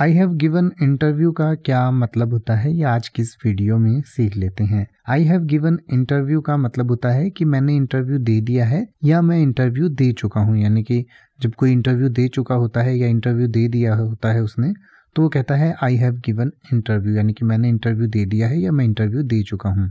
I have given interview का क्या मतलब होता है ये आज की इस वीडियो में सीख लेते हैं आई हैव गिवन इंटरव्यू का मतलब होता है कि मैंने इंटरव्यू दे दिया है या मैं इंटरव्यू दे चुका हूँ यानी कि जब कोई इंटरव्यू दे चुका होता है या इंटरव्यू दे दिया होता है उसने तो वो कहता है आई हैव गिवन इंटरव्यू यानी कि मैंने इंटरव्यू दे दिया है या मैं इंटरव्यू दे चुका हूँ